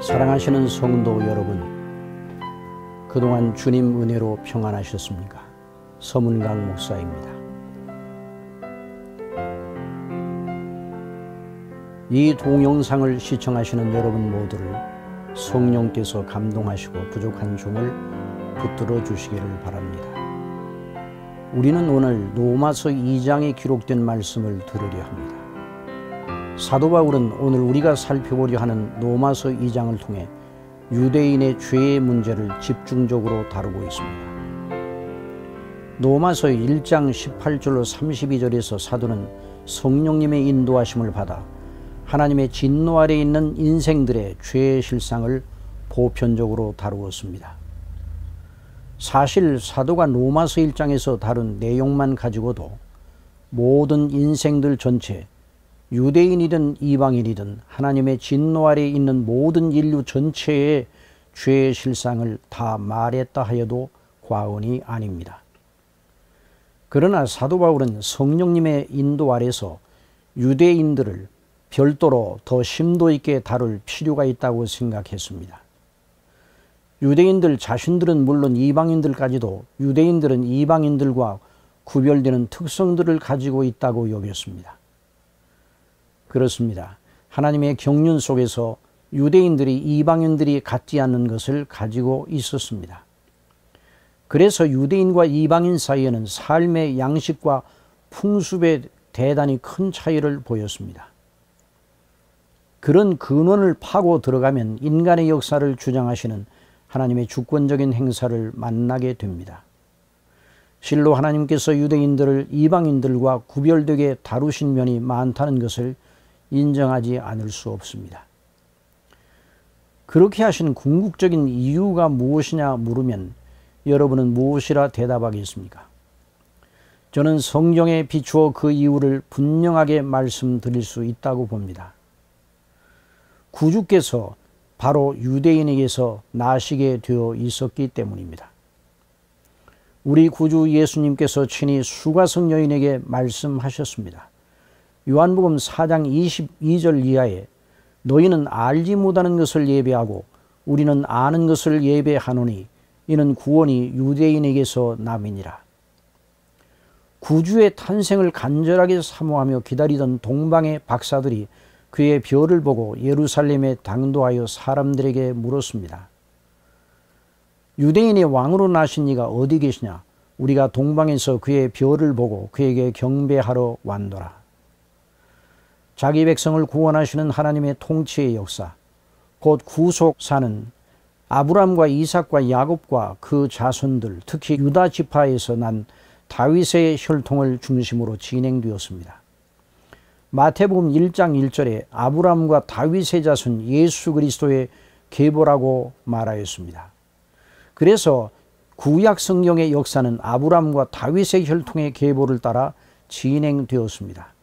사랑하시는 성도 여러분, 그동안 주님 은혜로 평안하셨습니까? 서문강 목사입니다. 이 동영상을 시청하시는 여러분 모두를 성령께서 감동하시고 부족한 종을 붙들어 주시기를 바랍니다. 우리는 오늘 노마서 2장에 기록된 말씀을 들으려 합니다. 사도 바울은 오늘 우리가 살펴보려 하는 로마서 2장을 통해 유대인의 죄의 문제를 집중적으로 다루고 있습니다. 로마서 1장 18절로 32절에서 사도는 성령님의 인도하심을 받아 하나님의 진노 아래 있는 인생들의 죄의 실상을 보편적으로 다루었습니다. 사실 사도가 로마서 1장에서 다룬 내용만 가지고도 모든 인생들 전체 유대인이든 이방인이든 하나님의 진노 아래 있는 모든 인류 전체의 죄의 실상을 다 말했다 하여도 과언이 아닙니다. 그러나 사도 바울은 성령님의 인도 아래서 유대인들을 별도로 더 심도 있게 다룰 필요가 있다고 생각했습니다. 유대인들 자신들은 물론 이방인들까지도 유대인들은 이방인들과 구별되는 특성들을 가지고 있다고 여겼습니다. 그렇습니다. 하나님의 경륜 속에서 유대인들이 이방인들이 갖지 않는 것을 가지고 있었습니다. 그래서 유대인과 이방인 사이에는 삶의 양식과 풍습에 대단히 큰 차이를 보였습니다. 그런 근원을 파고 들어가면 인간의 역사를 주장하시는 하나님의 주권적인 행사를 만나게 됩니다. 실로 하나님께서 유대인들을 이방인들과 구별되게 다루신 면이 많다는 것을 인정하지 않을 수 없습니다. 그렇게 하신 궁극적인 이유가 무엇이냐 물으면 여러분은 무엇이라 대답하겠습니까? 저는 성경에 비추어 그 이유를 분명하게 말씀드릴 수 있다고 봅니다. 구주께서 바로 유대인에게서 나시게 되어 있었기 때문입니다. 우리 구주 예수님께서 친히 수가성 여인에게 말씀하셨습니다. 요한복음 4장 22절 이하에 너희는 알지 못하는 것을 예배하고 우리는 아는 것을 예배하노니 이는 구원이 유대인에게서 남이니라. 구주의 탄생을 간절하게 사모하며 기다리던 동방의 박사들이 그의 별을 보고 예루살렘에 당도하여 사람들에게 물었습니다. 유대인의 왕으로 나신 이가 어디 계시냐? 우리가 동방에서 그의 별을 보고 그에게 경배하러 왔노라 자기 백성을 구원하시는 하나님의 통치의 역사, 곧 구속사는 아브람과 이삭과 야곱과 그 자손들, 특히 유다 지파에서 난 다윗의 혈통을 중심으로 진행되었습니다. 마태복음 1장 1절에 아브람과 다윗의 자손 예수 그리스도의 계보라고 말하였습니다. 그래서 구약 성경의 역사는 아브람과 다윗의 혈통의 계보를 따라 진행되었습니다.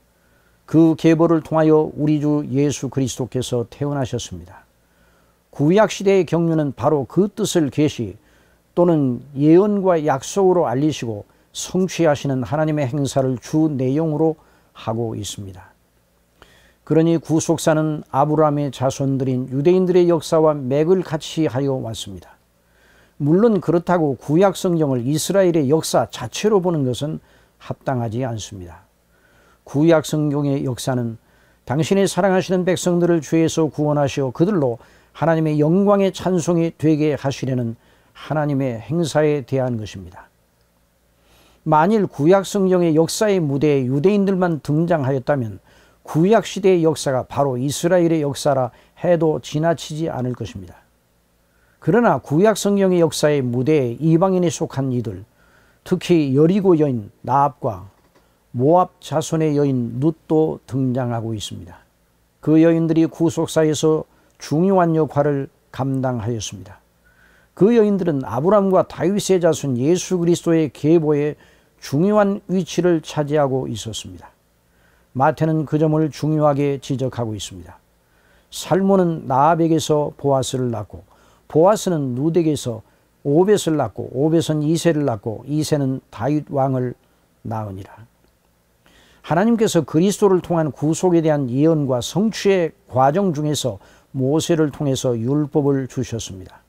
그 계보를 통하여 우리 주 예수 그리스도께서 태어나셨습니다. 구약 시대의 경륜은 바로 그 뜻을 계시 또는 예언과 약속으로 알리시고 성취하시는 하나님의 행사를 주 내용으로 하고 있습니다. 그러니 구속사는 아브라함의 자손들인 유대인들의 역사와 맥을 같이 하여 왔습니다. 물론 그렇다고 구약 성경을 이스라엘의 역사 자체로 보는 것은 합당하지 않습니다. 구약 성경의 역사는 당신이 사랑하시는 백성들을 죄에서 구원하시어 그들로 하나님의 영광의 찬송이 되게 하시려는 하나님의 행사에 대한 것입니다. 만일 구약 성경의 역사의 무대에 유대인들만 등장하였다면 구약 시대의 역사가 바로 이스라엘의 역사라 해도 지나치지 않을 것입니다. 그러나 구약 성경의 역사의 무대에 이방인에 속한 이들, 특히 여리고 여인 나압과 모압 자손의 여인 룻도 등장하고 있습니다. 그 여인들이 구속사에서 중요한 역할을 감당하였습니다. 그 여인들은 아브람과 다윗의 자손 예수 그리스도의 계보에 중요한 위치를 차지하고 있었습니다. 마태는 그 점을 중요하게 지적하고 있습니다. 살몬은 나압에게서 보아스를 낳고 보아스는 누덱에서 오벳을 낳고 오벳은 이세를 낳고 이세는 다윗 왕을 낳으니라. 하나님께서 그리스도를 통한 구속에 대한 예언과 성취의 과정 중에서 모세를 통해서 율법을 주셨습니다.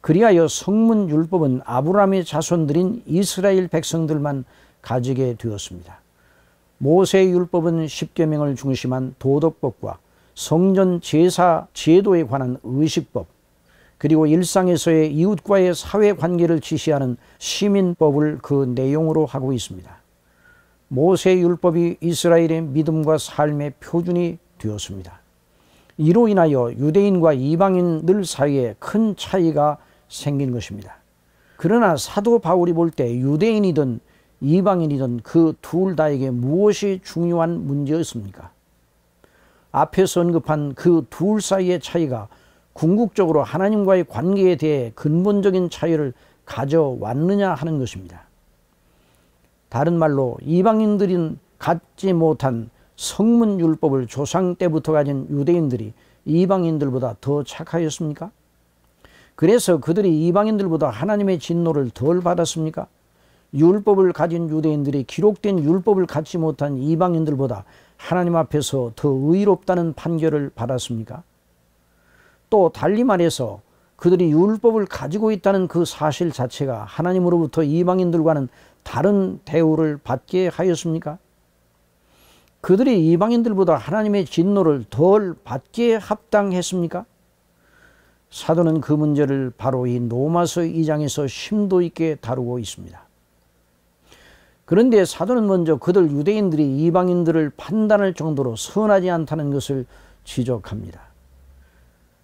그리하여 성문 율법은 아브라함의 자손들인 이스라엘 백성들만 가지게 되었습니다. 모세의 율법은 십계명을 중심한 도덕법과 성전 제사 제도에 관한 의식법, 그리고 일상에서의 이웃과의 사회 관계를 지시하는 시민법을 그 내용으로 하고 있습니다. 모세 율법이 이스라엘의 믿음과 삶의 표준이 되었습니다. 이로 인하여 유대인과 이방인들 사이에 큰 차이가 생긴 것입니다. 그러나 사도 바울이 볼 때 유대인이든 이방인이든 그 둘 다에게 무엇이 중요한 문제였습니까? 앞에서 언급한 그 둘 사이의 차이가 궁극적으로 하나님과의 관계에 대해 근본적인 차이를 가져왔느냐 하는 것입니다. 다른 말로 이방인들인 갖지 못한 성문율법을 조상 때부터 가진 유대인들이 이방인들보다 더 착하였습니까? 그래서 그들이 이방인들보다 하나님의 진노를 덜 받았습니까? 율법을 가진 유대인들이 기록된 율법을 갖지 못한 이방인들보다 하나님 앞에서 더 의롭다는 판결을 받았습니까? 또 달리 말해서 그들이 율법을 가지고 있다는 그 사실 자체가 하나님으로부터 이방인들과는 다른 대우를 받게 하였습니까? 그들이 이방인들보다 하나님의 진노를 덜 받게 합당했습니까? 사도는 그 문제를 바로 이 노마서 2장에서 심도 있게 다루고 있습니다. 그런데 사도는 먼저 그들 유대인들이 이방인들을 판단할 정도로 선하지 않다는 것을 지적합니다.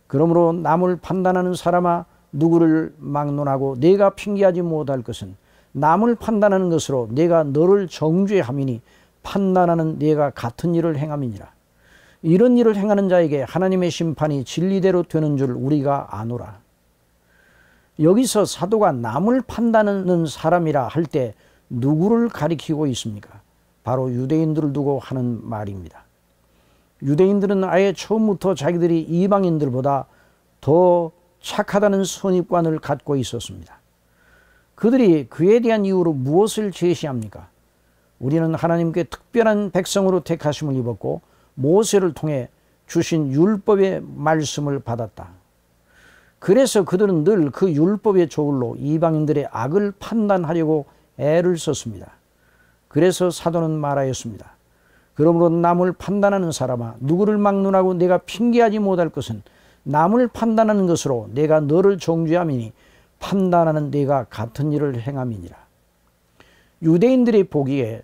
그러므로 남을 판단하는 사람아 누구를 막론하고 내가 핑계하지 못할 것은 남을 판단하는 것으로 내가 너를 정죄함이니 판단하는 내가 같은 일을 행함이니라. 이런 일을 행하는 자에게 하나님의 심판이 진리대로 되는 줄 우리가 아노라. 여기서 사도가 남을 판단하는 사람이라 할 때 누구를 가리키고 있습니까? 바로 유대인들을 두고 하는 말입니다. 유대인들은 아예 처음부터 자기들이 이방인들보다 더 착하다는 선입관을 갖고 있었습니다. 그들이 그에 대한 이유로 무엇을 제시합니까? 우리는 하나님께 특별한 백성으로 택하심을 입었고 모세를 통해 주신 율법의 말씀을 받았다. 그래서 그들은 늘 그 율법의 조울로 이방인들의 악을 판단하려고 애를 썼습니다. 그래서 사도는 말하였습니다. 그러므로 남을 판단하는 사람아 누구를 막론하고 내가 핑계하지 못할 것은 남을 판단하는 것으로 내가 너를 정죄함이니 판단하는 데가 같은 일을 행함이니라. 유대인들이 보기에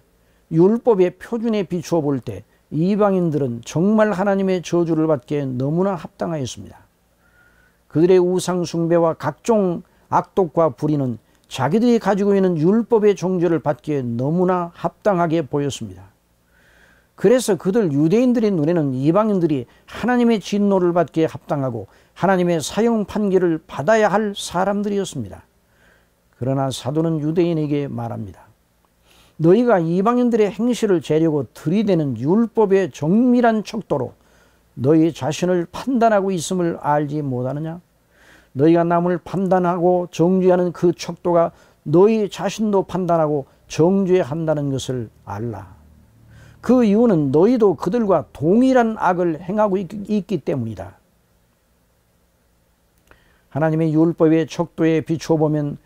율법의 표준에 비추어 볼 때 이방인들은 정말 하나님의 저주를 받기에 너무나 합당하였습니다. 그들의 우상 숭배와 각종 악독과 불의는 자기들이 가지고 있는 율법의 종죄를 받기에 너무나 합당하게 보였습니다. 그래서 그들 유대인들의 눈에는 이방인들이 하나님의 진노를 받기에 합당하고 하나님의 사형 판결을 받아야 할 사람들이었습니다. 그러나 사도는 유대인에게 말합니다. 너희가 이방인들의 행실을 재려고 들이대는 율법의 정밀한 척도로 너희 자신을 판단하고 있음을 알지 못하느냐? 너희가 남을 판단하고 정죄하는 그 척도가 너희 자신도 판단하고 정죄한다는 것을 알라. 그 이유는 너희도 그들과 동일한 악을 행하고 있기 때문이다. 하나님의 율법의 척도에 비추어 보면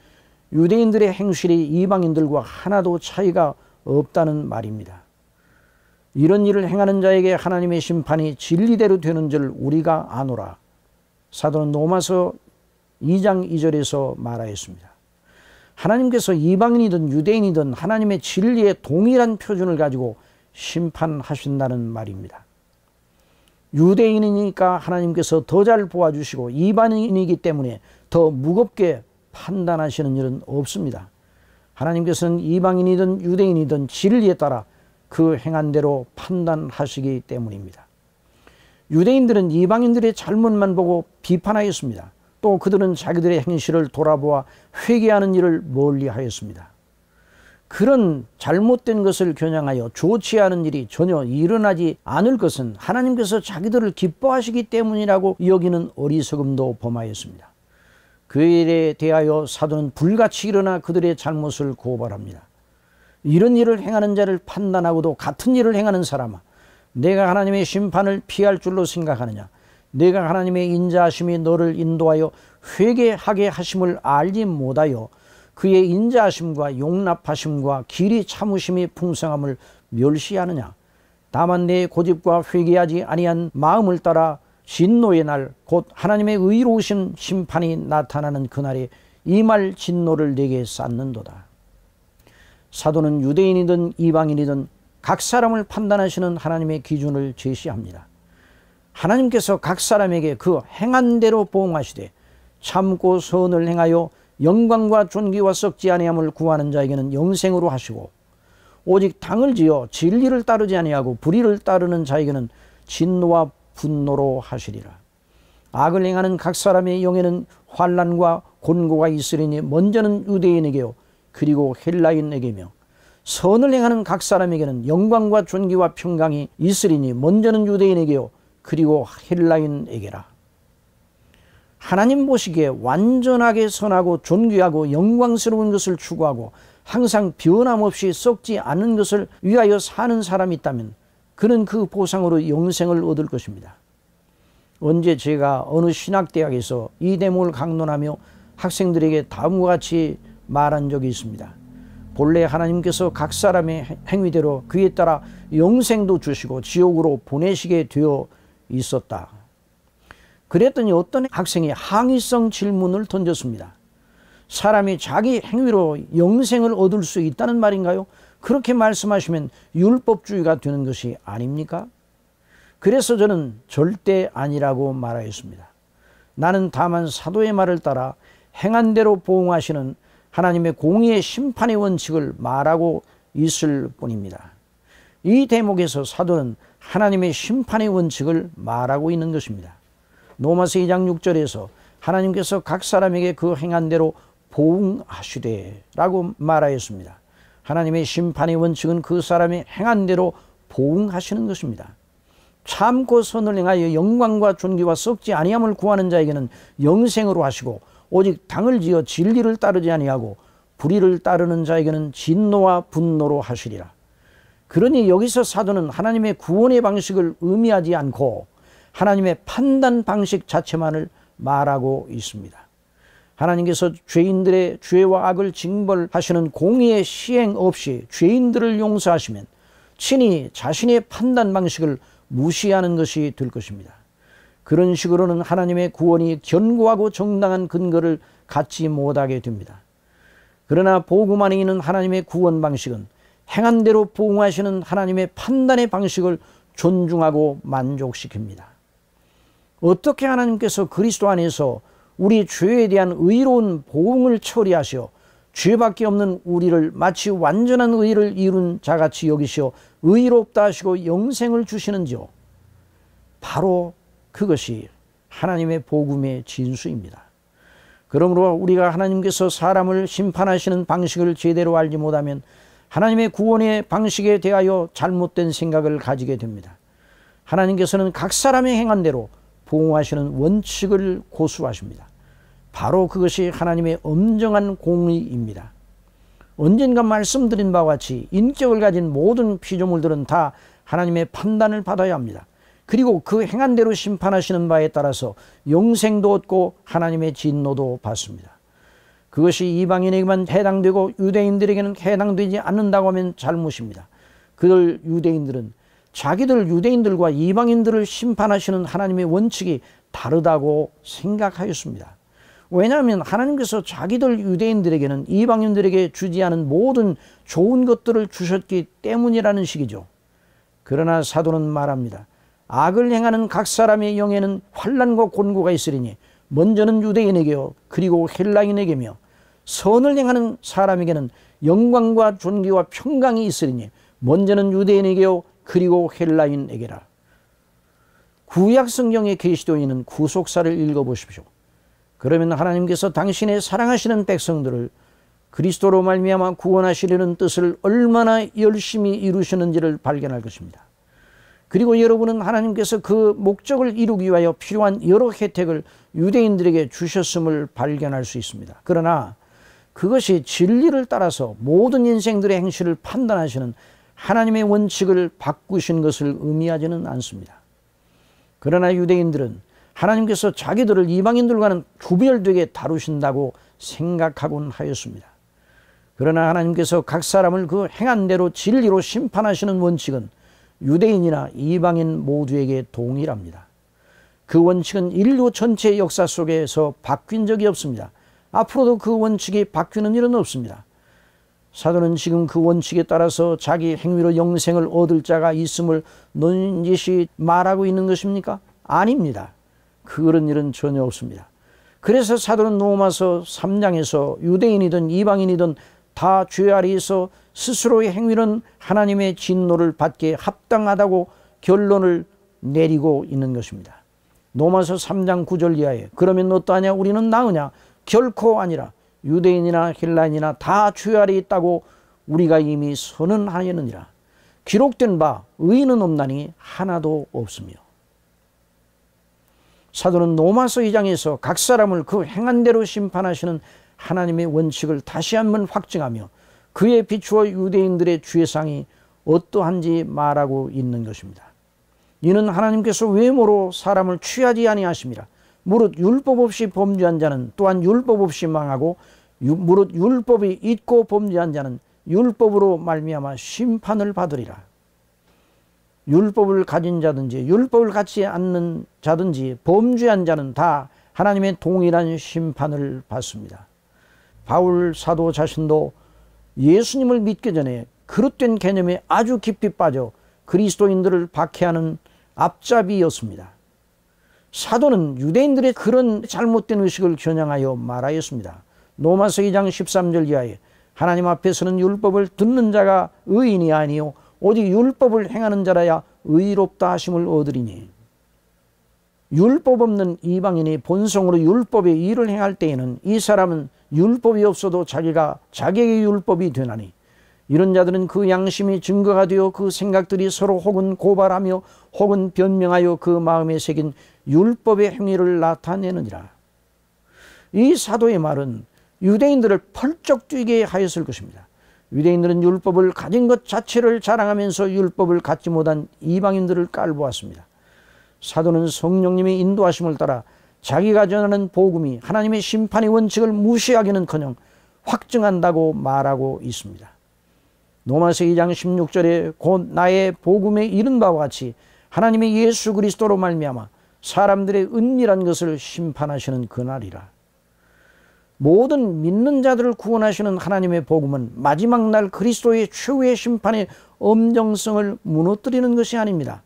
유대인들의 행실이 이방인들과 하나도 차이가 없다는 말입니다. 이런 일을 행하는 자에게 하나님의 심판이 진리대로 되는 줄 우리가 아노라. 사도는 로마서 2장 2절에서 말하였습니다. 하나님께서 이방인이든 유대인이든 하나님의 진리에 동일한 표준을 가지고 심판하신다는 말입니다. 유대인이니까 하나님께서 더 잘 보아주시고 이반인이기 때문에 더 무겁게 판단하시는 일은 없습니다. 하나님께서는 이방인이든 유대인이든 진리에 따라 그 행한대로 판단하시기 때문입니다. 유대인들은 이방인들의 잘못만 보고 비판하였습니다. 또 그들은 자기들의 행실을 돌아보아 회개하는 일을 멀리 하였습니다. 그런 잘못된 것을 겨냥하여 좋지 않은 일이 전혀 일어나지 않을 것은 하나님께서 자기들을 기뻐하시기 때문이라고 여기는 어리석음도 범하였습니다. 그 일에 대하여 사도는 불같이 일어나 그들의 잘못을 고발합니다. 이런 일을 행하는 자를 판단하고도 같은 일을 행하는 사람아 내가 하나님의 심판을 피할 줄로 생각하느냐 내가 하나님의 인자하심이 너를 인도하여 회개하게 하심을 알지 못하여 그의 인자심과 하 용납하심과 길이 참으심이 풍성함을 멸시하느냐 다만 내 고집과 회개하지 아니한 마음을 따라 진노의 날 곧 하나님의 의로우신 심판이 나타나는 그날에 이 말 진노를 내게 쌓는도다 사도는 유대인이든 이방인이든 각 사람을 판단하시는 하나님의 기준을 제시합니다 하나님께서 각 사람에게 그 행한 대로 보응하시되 참고 선을 행하여 영광과 존귀와 썩지 아니함을 구하는 자에게는 영생으로 하시고 오직 당을 지어 진리를 따르지 아니하고 불의를 따르는 자에게는 진노와 분노로 하시리라. 악을 행하는 각 사람의 영에는 환란과 곤고가 있으리니 먼저는 유대인에게요 그리고 헬라인에게며 선을 행하는 각 사람에게는 영광과 존귀와 평강이 있으리니 먼저는 유대인에게요 그리고 헬라인에게라. 하나님 보시기에 완전하게 선하고 존귀하고 영광스러운 것을 추구하고 항상 변함없이 썩지 않는 것을 위하여 사는 사람이 있다면 그는 그 보상으로 영생을 얻을 것입니다. 언제 제가 어느 신학대학에서 이 대목을 강론하며 학생들에게 다음과 같이 말한 적이 있습니다. 본래 하나님께서 각 사람의 행위대로 그에 따라 영생도 주시고 지옥으로 보내시게 되어 있었다. 그랬더니 어떤 학생이 항의성 질문을 던졌습니다. 사람이 자기 행위로 영생을 얻을 수 있다는 말인가요? 그렇게 말씀하시면 율법주의가 되는 것이 아닙니까? 그래서 저는 절대 아니라고 말하였습니다. 나는 다만 사도의 말을 따라 행한 대로 보응하시는 하나님의 공의의 심판의 원칙을 말하고 있을 뿐입니다. 이 대목에서 사도는 하나님의 심판의 원칙을 말하고 있는 것입니다. 노마스 2장 6절에서 하나님께서 각 사람에게 그 행한 대로 보응하시되라고 말하였습니다. 하나님의 심판의 원칙은 그 사람이 행한 대로 보응하시는 것입니다. 참고 선을 행하여 영광과 존귀와 썩지 아니함을 구하는 자에게는 영생으로 하시고 오직 당을 지어 진리를 따르지 아니하고 불의를 따르는 자에게는 진노와 분노로 하시리라. 그러니 여기서 사도는 하나님의 구원의 방식을 의미하지 않고 하나님의 판단 방식 자체만을 말하고 있습니다. 하나님께서 죄인들의 죄와 악을 징벌하시는 공의의 시행 없이 죄인들을 용서하시면 친히 자신의 판단 방식을 무시하는 것이 될 것입니다. 그런 식으로는 하나님의 구원이 견고하고 정당한 근거를 갖지 못하게 됩니다. 그러나 보금 안에 있는 하나님의 구원 방식은 행한 대로 보응하시는 하나님의 판단의 방식을 존중하고 만족시킵니다. 어떻게 하나님께서 그리스도 안에서 우리 죄에 대한 의로운 보응을 처리하시어 죄밖에 없는 우리를 마치 완전한 의를 이룬 자같이 여기시어 의롭다 하시고 영생을 주시는지요. 바로 그것이 하나님의 복음의 진수입니다. 그러므로 우리가 하나님께서 사람을 심판하시는 방식을 제대로 알지 못하면 하나님의 구원의 방식에 대하여 잘못된 생각을 가지게 됩니다. 하나님께서는 각 사람의 행한 대로 보호하시는 원칙을 고수하십니다. 바로 그것이 하나님의 엄정한 공의입니다. 언젠가 말씀드린 바와 같이 인격을 가진 모든 피조물들은 다 하나님의 판단을 받아야 합니다. 그리고 그 행한대로 심판하시는 바에 따라서 영생도 얻고 하나님의 진노도 받습니다. 그것이 이방인에게만 해당되고 유대인들에게는 해당되지 않는다고 하면 잘못입니다. 그들 유대인들은 자기들 유대인들과 이방인들을 심판하시는 하나님의 원칙이 다르다고 생각하였습니다. 왜냐하면 하나님께서 자기들 유대인들에게는 이방인들에게 주지 않은 모든 좋은 것들을 주셨기 때문이라는 식이죠. 그러나 사도는 말합니다. 악을 행하는 각 사람의 영에는 환란과 곤고가 있으리니 먼저는 유대인에게요 그리고 헬라인에게며 선을 행하는 사람에게는 영광과 존귀와 평강이 있으리니 먼저는 유대인에게요 그리고 헬라인에게라. 구약 성경의 계시도에는 구속사를 읽어보십시오. 그러면 하나님께서 당신의 사랑하시는 백성들을 그리스도로 말미암아 구원하시려는 뜻을 얼마나 열심히 이루시는지를 발견할 것입니다. 그리고 여러분은 하나님께서 그 목적을 이루기 위하여 필요한 여러 혜택을 유대인들에게 주셨음을 발견할 수 있습니다. 그러나 그것이 진리를 따라서 모든 인생들의 행실을 판단하시는 하나님의 원칙을 바꾸신 것을 의미하지는 않습니다. 그러나 유대인들은 하나님께서 자기들을 이방인들과는 구별되게 다루신다고 생각하곤 하였습니다. 그러나 하나님께서 각 사람을 그 행한 대로 진리로 심판하시는 원칙은 유대인이나 이방인 모두에게 동일합니다. 그 원칙은 인류 전체 역사 속에서 바뀐 적이 없습니다. 앞으로도 그 원칙이 바뀌는 일은 없습니다. 사도는 지금 그 원칙에 따라서 자기 행위로 영생을 얻을 자가 있음을 논지시 말하고 있는 것입니까? 아닙니다. 그런 일은 전혀 없습니다. 그래서 사도는 로마서 3장에서 유대인이든 이방인이든 다 죄 아래에서 스스로의 행위는 하나님의 진노를 받기 합당하다고 결론을 내리고 있는 것입니다. 로마서 3장 9절 이하에 그러면 어떠하냐 우리는 나으냐 결코 아니라 유대인이나 힐라인이나다 주의 아래 있다고 우리가 이미 선언하였느니라. 기록된 바 의인은 없나니 하나도 없으며. 사도는 노마서 2장에서 각 사람을 그 행한 대로 심판하시는 하나님의 원칙을 다시 한번 확증하며 그에 비추어 유대인들의 죄상이 어떠한지 말하고 있는 것입니다. 이는 하나님께서 외모로 사람을 취하지 아니하심이라 무릇 율법 없이 범죄한 자는 또한 율법 없이 망하고 유, 무릇 율법이 있고 범죄한 자는 율법으로 말미암아 심판을 받으리라. 율법을 가진 자든지 율법을 갖지 않는 자든지 범죄한 자는 다 하나님의 동일한 심판을 받습니다. 바울 사도 자신도 예수님을 믿기 전에 그릇된 개념에 아주 깊이 빠져 그리스도인들을 박해하는 앞잡이였습니다. 사도는 유대인들의 그런 잘못된 의식을 겨냥하여 말하였습니다. 로마서 2장 13절 이하에 하나님 앞에서는 율법을 듣는 자가 의인이 아니요 오직 율법을 행하는 자라야 의롭다 하심을 얻으리니 율법 없는 이방인이 본성으로 율법의 일을 행할 때에는 이 사람은 율법이 없어도 자기가 자기의 율법이 되나니 이런 자들은 그 양심이 증거가 되어 그 생각들이 서로 혹은 고발하며 혹은 변명하여 그 마음에 새긴 율법의 행위를 나타내느니라. 이 사도의 말은 유대인들을 펄쩍 뛰게 하였을 것입니다. 유대인들은 율법을 가진 것 자체를 자랑하면서 율법을 갖지 못한 이방인들을 깔보았습니다. 사도는 성령님의 인도하심을 따라 자기가 전하는 복음이 하나님의 심판의 원칙을 무시하기는커녕 확증한다고 말하고 있습니다. 노마서 2장 16절에 곧 나의 복음에 이른 바와 같이 하나님의 예수 그리스도로 말미암아 사람들의 은밀한 것을 심판하시는 그날이라. 모든 믿는 자들을 구원하시는 하나님의 복음은 마지막 날 그리스도의 최후의 심판의 엄정성을 무너뜨리는 것이 아닙니다.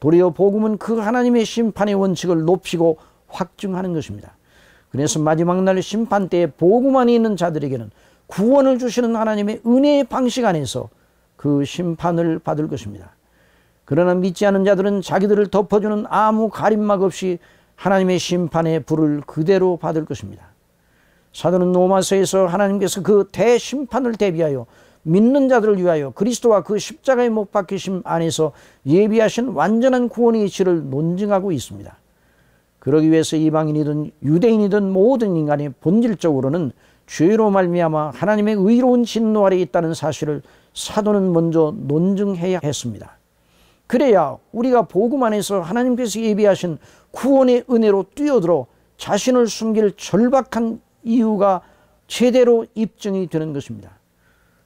도리어 복음은 그 하나님의 심판의 원칙을 높이고 확증하는 것입니다. 그래서 마지막 날 심판 때에 복음 만에 있는 자들에게는 구원을 주시는 하나님의 은혜의 방식 안에서 그 심판을 받을 것입니다. 그러나 믿지 않은 자들은 자기들을 덮어주는 아무 가림막 없이 하나님의 심판의 불을 그대로 받을 것입니다. 사도는 로마서에서 하나님께서 그 대심판을 대비하여 믿는 자들을 위하여 그리스도와 그 십자가의 못 박히심 안에서 예비하신 완전한 구원의 이치를 논증하고 있습니다. 그러기 위해서 이방인이든 유대인이든 모든 인간이 본질적으로는 죄로 말미암아 하나님의 의로운 진노 아래 있다는 사실을 사도는 먼저 논증해야 했습니다. 그래야 우리가 복음 안에서 하나님께서 예비하신 구원의 은혜로 뛰어들어 자신을 숨길 절박한 이유가 제대로 입증이 되는 것입니다.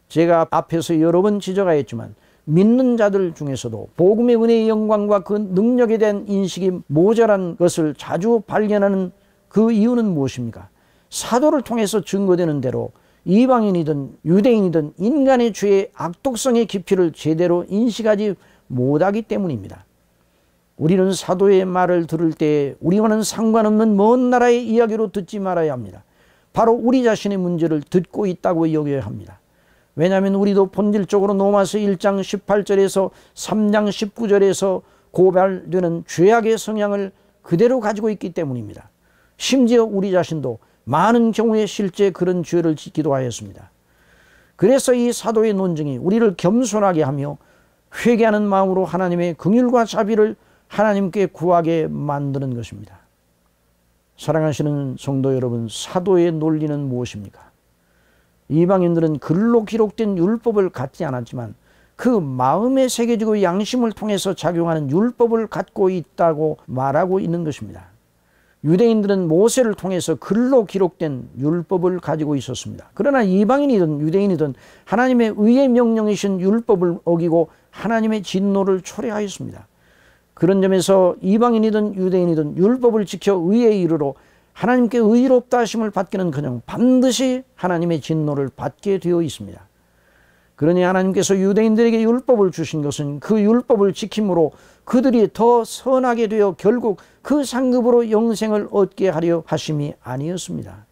제가 앞에서 여러 번 지적하였지만 믿는 자들 중에서도 복음의 은혜의 영광과 그 능력에 대한 인식이 모자란 것을 자주 발견하는 그 이유는 무엇입니까? 사도를 통해서 증거되는 대로 이방인이든 유대인이든 인간의 죄의 악독성의 깊이를 제대로 인식하지 못하기 때문입니다. 우리는 사도의 말을 들을 때 우리와는 상관없는 먼 나라의 이야기로 듣지 말아야 합니다. 바로 우리 자신의 문제를 듣고 있다고 여겨야 합니다. 왜냐하면 우리도 본질적으로 로마서 1장 18절에서 3장 19절에서 고발되는 죄악의 성향을 그대로 가지고 있기 때문입니다. 심지어 우리 자신도 많은 경우에 실제 그런 죄를 짓기도 하였습니다. 그래서 이 사도의 논증이 우리를 겸손하게 하며 회개하는 마음으로 하나님의 긍휼과 자비를 하나님께 구하게 만드는 것입니다. 사랑하시는 성도 여러분, 사도의 논리는 무엇입니까? 이방인들은 글로 기록된 율법을 갖지 않았지만 그 마음에 새겨지 양심을 통해서 작용하는 율법을 갖고 있다고 말하고 있는 것입니다. 유대인들은 모세를 통해서 글로 기록된 율법을 가지고 있었습니다. 그러나 이방인이든 유대인이든 하나님의 의의 명령이신 율법을 어기고 하나님의 진노를 초래하였습니다. 그런 점에서 이방인이든 유대인이든 율법을 지켜 의의 이르로 하나님께 의롭다 하심을 받기는 그냥 반드시 하나님의 진노를 받게 되어 있습니다. 그러니 하나님께서 유대인들에게 율법을 주신 것은 그 율법을 지킴으로 그들이 더 선하게 되어 결국 그 상급으로 영생을 얻게 하려 하심이 아니었습니다.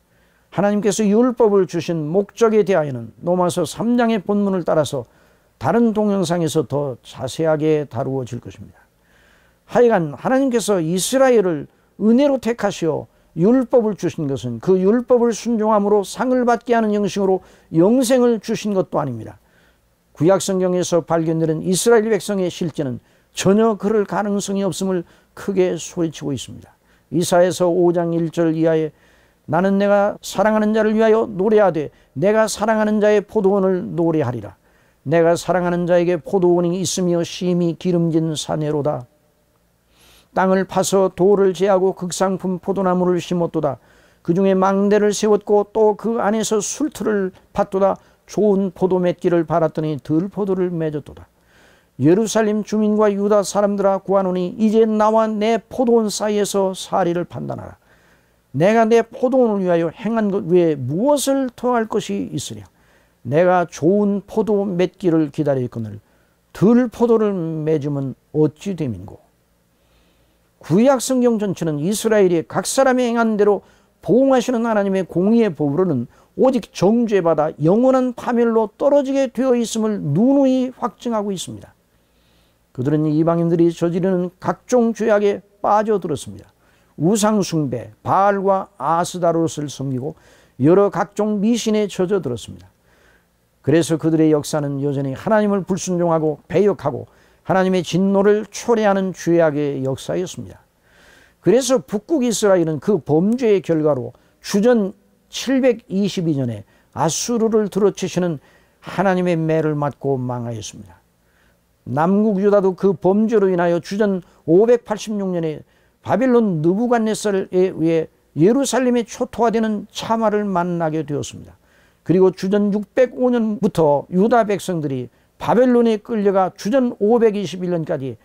하나님께서 율법을 주신 목적에 대하여는 로마서 3장의 본문을 따라서 다른 동영상에서 더 자세하게 다루어질 것입니다. 하여간 하나님께서 이스라엘을 은혜로 택하시어 율법을 주신 것은 그 율법을 순종함으로 상을 받게 하는 형식으로 영생을 주신 것도 아닙니다. 구약 성경에서 발견되는 이스라엘 백성의 실제는 전혀 그럴 가능성이 없음을 크게 소리치고 있습니다. 이사에서 5장 1절 이하에 나는 내가 사랑하는 자를 위하여 노래하되 내가 사랑하는 자의 포도원을 노래하리라. 내가 사랑하는 자에게 포도원이 있으며 심히 기름진 사내로다. 땅을 파서 돌을 제하고 극상품 포도나무를 심었도다. 그 중에 망대를 세웠고 또 그 안에서 술틀을 팠도다. 좋은 포도 맺기를 바랐더니 덜 포도를 맺었도다. 예루살렘 주민과 유다 사람들아 구하노니 이제 나와 내 포도원 사이에서 사리를 판단하라. 내가 내 포도원을 위하여 행한 것 외에 무엇을 통할 것이 있으랴. 내가 좋은 포도 맺기를 기다릴거늘 들 포도를 맺으면 어찌 됨인고. 구약 성경 전체는 이스라엘이 각 사람이 행한 대로 보응하시는 하나님의 공의의 보호로는 오직 정죄받아 영원한 파멸로 떨어지게 되어 있음을 누누이 확증하고 있습니다. 그들은 이방인들이 저지르는 각종 죄악에 빠져들었습니다. 우상숭배, 바알과 아스다롯을 섬기고 여러 각종 미신에 젖어들었습니다. 그래서 그들의 역사는 여전히 하나님을 불순종하고 배역하고 하나님의 진노를 초래하는 죄악의 역사였습니다. 그래서 북극 이스라엘은 그 범죄의 결과로 주전 722년에 아수르를 들어치시는 하나님의 매를 맞고 망하였습니다. 남국 유다도 그 범죄로 인하여 주전 586년에 바빌론 느부갓네살에 의해 예루살렘이 초토화되는 참화를 만나게 되었습니다. 그리고 주전 605년부터 유다 백성들이 바벨론에 끌려가 주전 521년까지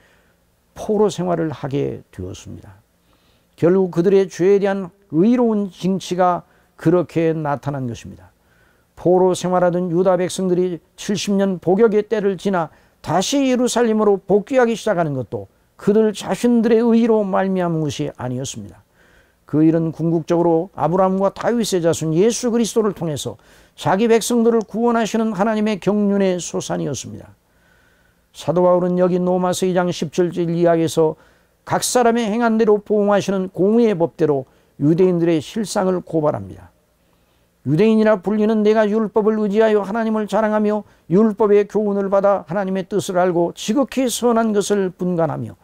포로 생활을 하게 되었습니다. 결국 그들의 죄에 대한 의로운 징치가 그렇게 나타난 것입니다. 포로 생활하던 유다 백성들이 70년 복역의 때를 지나 다시 예루살렘으로 복귀하기 시작하는 것도 그들 자신들의 의로 말미암은 것이 아니었습니다. 그 일은 궁극적으로 아브라함과 다윗의 자손 예수 그리스도를 통해서 자기 백성들을 구원하시는 하나님의 경륜의 소산이었습니다. 사도 바울은 여기 노마서 2장 17절 이하에서 각 사람의 행한 대로 보응하시는 공의의 법대로 유대인들의 실상을 고발합니다. 유대인이라 불리는 내가 율법을 의지하여 하나님을 자랑하며 율법의 교훈을 받아 하나님의 뜻을 알고 지극히 선한 것을 분간하며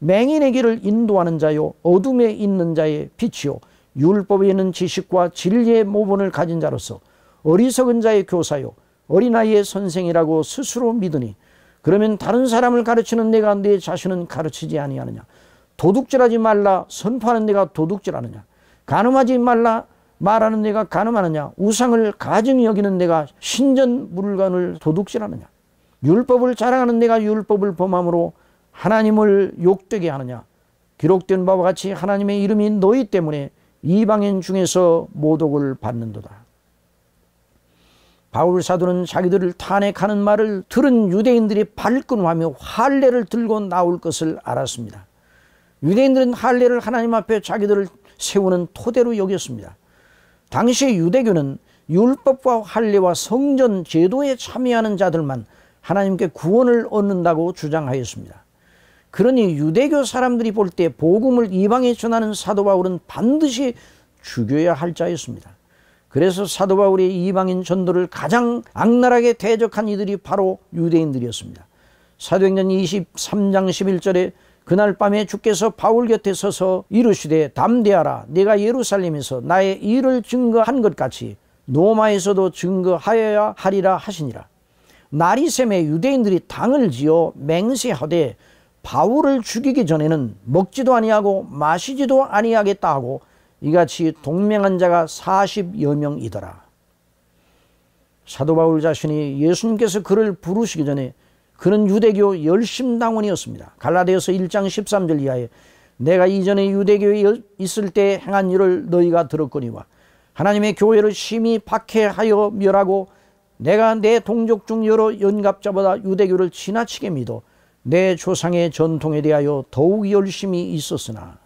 맹인의 길을 인도하는 자요 어둠에 있는 자의 빛이요 율법에 있는 지식과 진리의 모본을 가진 자로서 어리석은 자의 교사요 어린아이의 선생이라고 스스로 믿으니 그러면 다른 사람을 가르치는 내가 내 자신은 가르치지 아니하느냐 도둑질하지 말라 선포하는 내가 도둑질하느냐 가늠하지 말라 말하는 내가 가늠하느냐 우상을 가증히 여기는 내가 신전물건을 도둑질하느냐 율법을 자랑하는 내가 율법을 범함으로 하나님을 욕되게 하느냐 기록된 바와 같이 하나님의 이름이 너희 때문에 이방인 중에서 모독을 받는도다 바울 사도는 자기들을 탄핵하는 말을 들은 유대인들이 발끈하며 할례를 들고 나올 것을 알았습니다 유대인들은 할례를 하나님 앞에 자기들을 세우는 토대로 여겼습니다 당시 유대교는 율법과 할례와 성전 제도에 참여하는 자들만 하나님께 구원을 얻는다고 주장하였습니다. 그러니 유대교 사람들이 볼 때 복음을 이방에 전하는 사도 바울은 반드시 죽여야 할 자였습니다. 그래서 사도 바울의 이방인 전도를 가장 악랄하게 대적한 이들이 바로 유대인들이었습니다. 사도행전 23장 11절에 그날 밤에 주께서 바울 곁에 서서 이르시되 담대하라 내가 예루살렘에서 나의 일을 증거한 것 같이 노마에서도 증거하여야 하리라 하시니라 나리샘에 유대인들이 당을 지어 맹세하되 바울을 죽이기 전에는 먹지도 아니하고 마시지도 아니하겠다 하고 이같이 동맹한 자가 40여 명이더라 사도 바울 자신이 예수님께서 그를 부르시기 전에 그는 유대교 열심당원이었습니다. 갈라디아서 1장 13절 이하에 내가 이전에 유대교에 있을 때 행한 일을 너희가 들었거니와 하나님의 교회를 심히 박해하여 멸하고 내가 내 동족 중 여러 연갑자보다 유대교를 지나치게 믿어 내 조상의 전통에 대하여 더욱 열심히 있었으나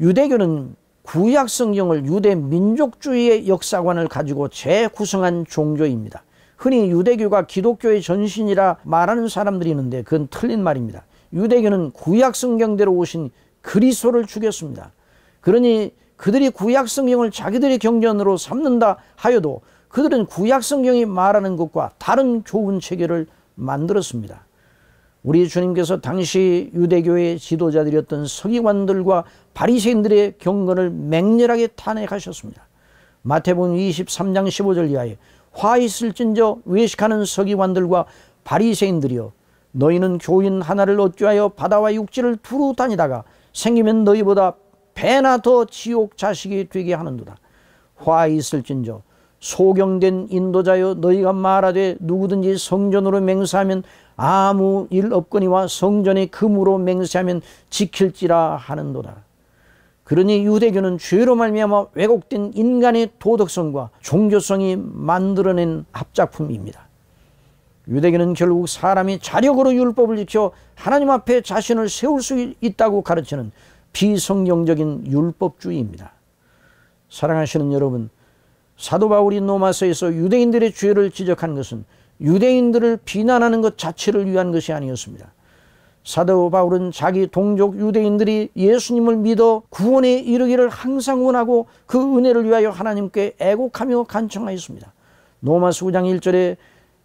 유대교는 구약 성경을 유대 민족주의의 역사관을 가지고 재구성한 종교입니다. 흔히 유대교가 기독교의 전신이라 말하는 사람들이 있는데 그건 틀린 말입니다. 유대교는 구약 성경대로 오신 그리스도를 죽였습니다. 그러니 그들이 구약 성경을 자기들의 경전으로 삼는다 하여도 그들은 구약 성경이 말하는 것과 다른 좋은 체계를 만들었습니다. 우리 주님께서 당시 유대교의 지도자들이었던 서기관들과 바리새인들의 경건을 맹렬하게 탄핵하셨습니다. 마태복음 23장 15절 이하에 화 있을진저 외식하는 서기관들과 바리새인들이여 너희는 교인 하나를 어찌하여 바다와 육지를 두루 다니다가 생기면 너희보다 배나 더 지옥 자식이 되게 하는도다 화 있을진저 소경된 인도자여 너희가 말하되 누구든지 성전으로 맹세하면 아무 일 없거니와 성전의 금으로 맹세하면 지킬지라 하는도다 그러니 유대교는 죄로 말미암아 왜곡된 인간의 도덕성과 종교성이 만들어낸 합작품입니다. 유대교는 결국 사람이 자력으로 율법을 지켜 하나님 앞에 자신을 세울 수 있다고 가르치는 비성경적인 율법주의입니다. 사랑하시는 여러분, 사도 바울이 노마서에서 유대인들의 죄를 지적한 것은 유대인들을 비난하는 것 자체를 위한 것이 아니었습니다. 사도 바울은 자기 동족 유대인들이 예수님을 믿어 구원에 이르기를 항상 원하고 그 은혜를 위하여 하나님께 애곡하며 간청하였습니다. 노마스 9장 1절에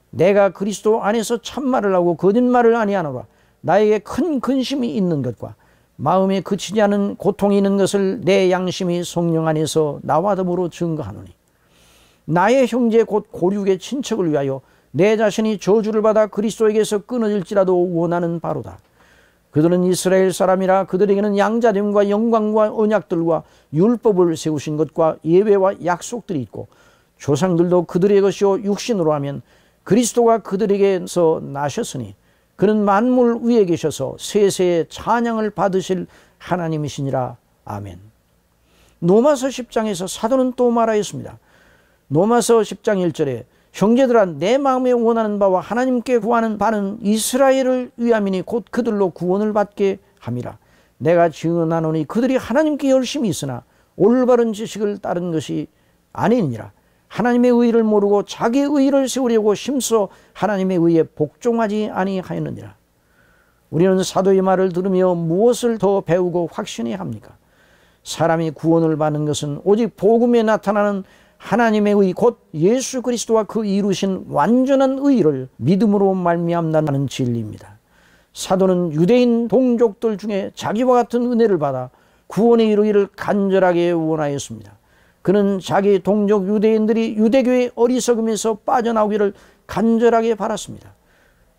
내가 그리스도 안에서 참말을 하고 거짓말을 아니하노라 나에게 큰 근심이 있는 것과 마음에 그치지 않은 고통이 있는 것을 내 양심이 성령 안에서 나와 더불어 증거하노니 나의 형제 곧 고륙의 친척을 위하여 내 자신이 저주를 받아 그리스도에게서 끊어질지라도 원하는 바로다. 그들은 이스라엘 사람이라 그들에게는 양자됨과 영광과 언약들과 율법을 세우신 것과 예배와 약속들이 있고 조상들도 그들의 것이요 육신으로 하면 그리스도가 그들에게서 나셨으니 그는 만물 위에 계셔서 세세의 찬양을 받으실 하나님이시니라 아멘. 노마서 10장에서 사도는 또 말하였습니다. 노마서 10장 1절에 형제들아 내 마음에 원하는 바와 하나님께 구하는 바는 이스라엘을 위함이니 곧 그들로 구원을 받게 함이라. 내가 증언하노니 그들이 하나님께 열심히 있으나 올바른 지식을 따른 것이 아니니라. 하나님의 의를 모르고 자기 의를 세우려고 심서 하나님의 의에 복종하지 아니하였느니라. 우리는 사도의 말을 들으며 무엇을 더 배우고 확신해야 합니까? 사람이 구원을 받는 것은 오직 복음에 나타나는 하나님의 의 곧 예수 그리스도와 그 이루신 완전한 의를 믿음으로 말미암는다는 진리입니다. 사도는 유대인 동족들 중에 자기와 같은 은혜를 받아 구원의 이르기를 간절하게 원하였습니다. 그는 자기 동족 유대인들이 유대교의 어리석음에서 빠져나오기를 간절하게 바랐습니다.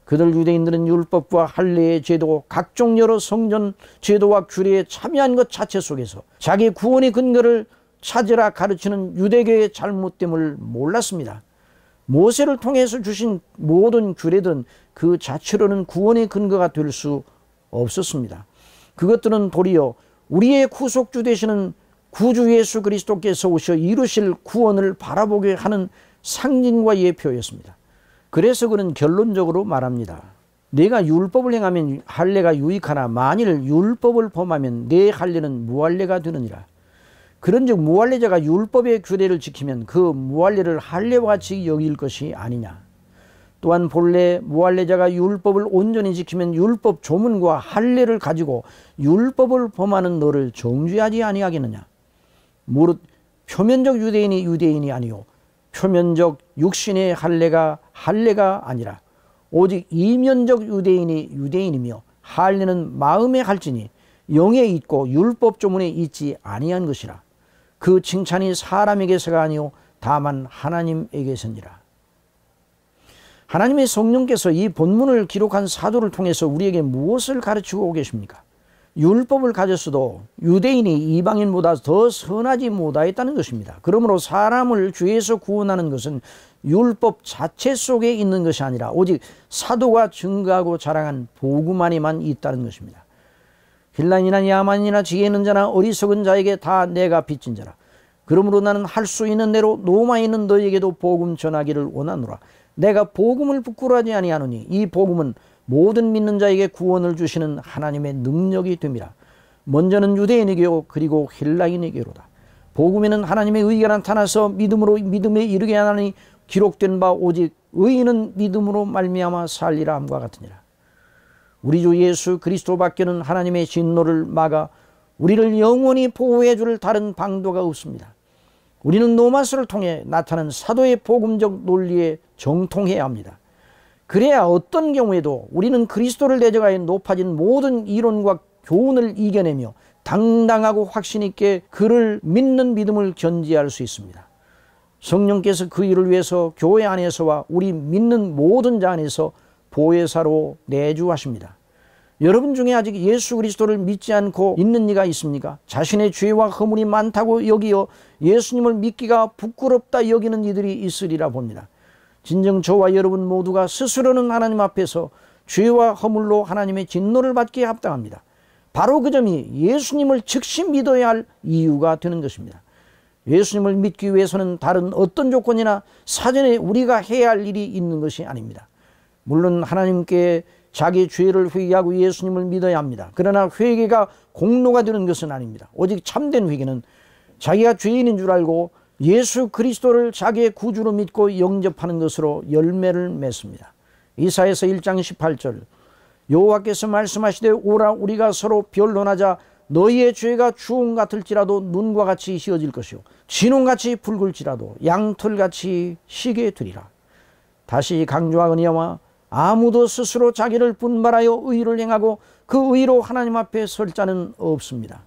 그들 유대인들은 율법과 할례의 제도, 각종 여러 성전 제도와 규례에 참여한 것 자체 속에서 자기 구원의 근거를 찾으라 가르치는 유대교의 잘못됨을 몰랐습니다. 모세를 통해서 주신 모든 규례들그 자체로는 구원의 근거가 될 수 없었습니다. 그것들은 도리어 우리의 구속주 되시는 구주 예수 그리스도께서 오셔 이루실 구원을 바라보게 하는 상징과 예표였습니다. 그래서 그는 결론적으로 말합니다. 내가 율법을 행하면 할례가 유익하나 만일 율법을 범하면 내 할례는 무할례가 되느니라. 그런즉 무할례자가 율법의 규례를 지키면 그 무할례를 할례와 같이 여길 것이 아니냐. 또한 본래 무할례자가 율법을 온전히 지키면 율법 조문과 할례를 가지고 율법을 범하는 너를 정죄하지 아니하겠느냐. 무릇 표면적 유대인이 유대인이 아니요 표면적 육신의 할례가 할례가 아니라 오직 이면적 유대인이 유대인이며 할례는 마음에 할지니 영에 있고 율법 조문에 있지 아니한 것이라 그 칭찬이 사람에게서가 아니요 다만 하나님에게서니라. 하나님의 성령께서 이 본문을 기록한 사도를 통해서 우리에게 무엇을 가르치고 계십니까? 율법을 가졌어도 유대인이 이방인보다 더 선하지 못하였다는 것입니다. 그러므로 사람을 죄에서 구원하는 것은 율법 자체 속에 있는 것이 아니라 오직 사도가 증거하고 자랑한 보고만에만 있다는 것입니다. 힐란이나 야만이나 지혜 있는 자나 어리석은 자에게 다 내가 빚진 자라. 그러므로 나는 할 수 있는 대로 노마 있는 너에게도 복음 전하기를 원하노라. 내가 복음을 부끄러워하지 아니하노니 이 복음은 모든 믿는 자에게 구원을 주시는 하나님의 능력이 됨이라. 먼저는 유대인에게요 그리고 힐라인에게로다. 복음에는 하나님의 의가 나타나서 믿음으로 믿음에 이르게 하나니 기록된 바 오직 의인은 믿음으로 말미암아 살리라 함과 같으니라. 우리 주 예수 그리스도밖에는 하나님의 진노를 막아 우리를 영원히 보호해 줄 다른 방도가 없습니다. 우리는 노마스를 통해 나타난 사도의 복음적 논리에 정통해야 합니다. 그래야 어떤 경우에도 우리는 그리스도를 대적하여 높아진 모든 이론과 교훈을 이겨내며 당당하고 확신 있게 그를 믿는 믿음을 견지할 수 있습니다. 성령께서 그 일을 위해서 교회 안에서와 우리 믿는 모든 자 안에서 보혜사로 내주하십니다. 여러분 중에 아직 예수 그리스도를 믿지 않고 있는 이가 있습니까? 자신의 죄와 허물이 많다고 여기어 예수님을 믿기가 부끄럽다 여기는 이들이 있으리라 봅니다. 진정 저와 여러분 모두가 스스로는 하나님 앞에서 죄와 허물로 하나님의 진노를 받기에 합당합니다. 바로 그 점이 예수님을 즉시 믿어야 할 이유가 되는 것입니다. 예수님을 믿기 위해서는 다른 어떤 조건이나 사전에 우리가 해야 할 일이 있는 것이 아닙니다. 물론 하나님께 자기 죄를 회개하고 예수님을 믿어야 합니다. 그러나 회개가 공로가 되는 것은 아닙니다. 오직 참된 회개는 자기가 죄인인 줄 알고 예수 그리스도를 자기의 구주로 믿고 영접하는 것으로 열매를 맺습니다. 이사에서 1장 18절 여호와께서 말씀하시되 오라 우리가 서로 변론하자 너희의 죄가 주홍 같을지라도 눈과 같이 휘어질 것이요 진홍같이 붉을지라도 양털같이 시게 되리라. 다시 강조와 은혜와 아무도 스스로 자기를 분발하여 의를 행하고 그 의로 하나님 앞에 설 자는 없습니다.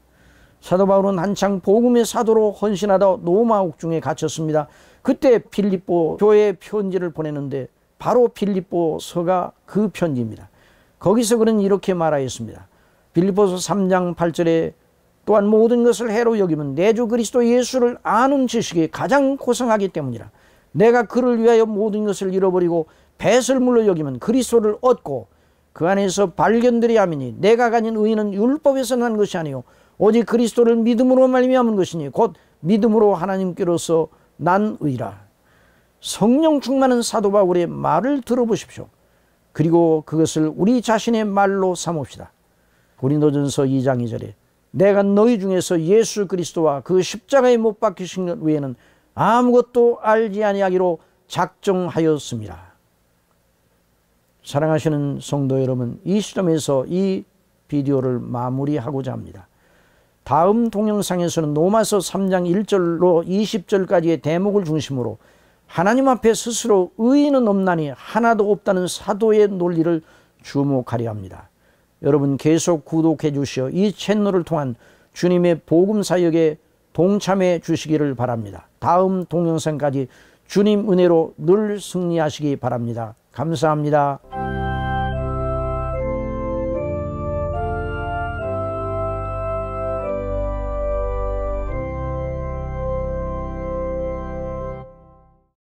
사도 바울은 한창 복음의 사도로 헌신하다 노마옥 중에 갇혔습니다. 그때 빌립보 교회 편지를 보내는데 바로 빌립보서가 그 편지입니다. 거기서 그는 이렇게 말하였습니다. 빌립보서 3장 8절에 또한 모든 것을 해로 여기면 내 주 그리스도 예수를 아는 지식이 가장 고상하기 때문이라. 내가 그를 위하여 모든 것을 잃어버리고 배설물로 여기면 그리스도를 얻고 그 안에서 발견들이 하미니 내가 가진 의인은 율법에서 난 것이 아니요 오직 그리스도를 믿음으로 말미암은 것이니 곧 믿음으로 하나님께로서 난 의라 성령 충만한 사도 바울의 말을 들어보십시오. 그리고 그것을 우리 자신의 말로 삼읍시다. 고린도전서 2장 2절에 내가 너희 중에서 예수 그리스도와 그 십자가에 못 박히신 것 외에는 아무것도 알지 아니하기로 작정하였습니다. 사랑하시는 성도 여러분, 이 시점에서 이 비디오를 마무리하고자 합니다. 다음 동영상에서는 노마서 3장 1절로 20절까지의 대목을 중심으로 하나님 앞에 스스로 의인은 없나니 하나도 없다는 사도의 논리를 주목하려 합니다. 여러분 계속 구독해 주시어 이 채널을 통한 주님의 복음 사역에 동참해 주시기를 바랍니다. 다음 동영상까지 주님 은혜로 늘 승리하시기 바랍니다. 감사합니다.